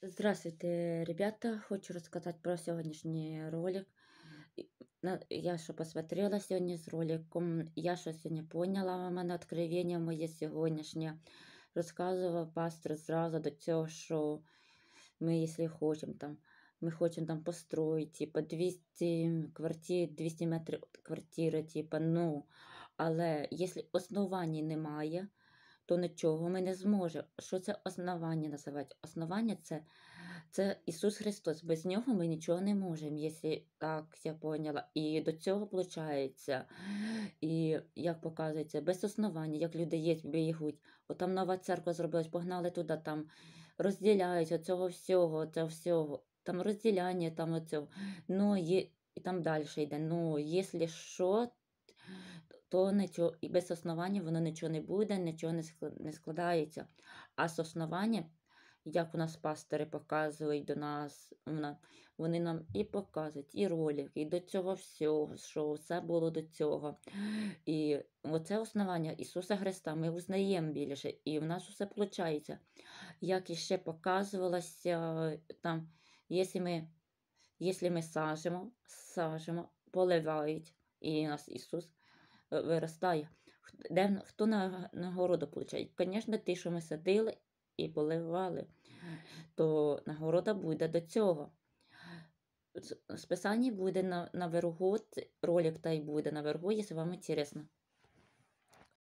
Здравствуйте, ребята! Хочу рассказать про сегодняшний ролик. Я что посмотрела сегодня с роликом, я что сегодня поняла, у мене откровення моє сьогоднішнє. Розказував пастор зразу до цього, що ми, якщо хочемо там, ми хочемо там построїти по 200 квартир, 200 метрів квартири, типу, ну, але якщо основані немає, то нічого ми не зможемо. Що це основання називається? Основання це це Ісус Христос. Без нього ми нічого не можемо, якщо так я поняла. І до цього виходить, і як показується, без основання, як люди є, бігуть. От там нова церква зробилась, погнали туди, там розділяють цього всього, оцього всього. Там розділяння там оцього. Ну, є, і там далі йде. Ну, якщо що, то нічого, і без основання воно нічого не буде, нічого не складається. А з основання, як у нас пастори показують до нас, вони нам і показують, і ролики, і до цього всього, що все було до цього. І оце основання Ісуса Христа ми узнаємо більше, і в нас усе виходить. Як іще показувалося, там, якщо ми якщо ми сажимо, сажимо, поливають, і нас Ісус Е, виростає. Де, Хто нагороду получає? Звісно, ті, що ми садили і поливали, то нагорода буде до цього. Списання буде на на вергот, ролик та й буде на верго, якщо вам цікаво.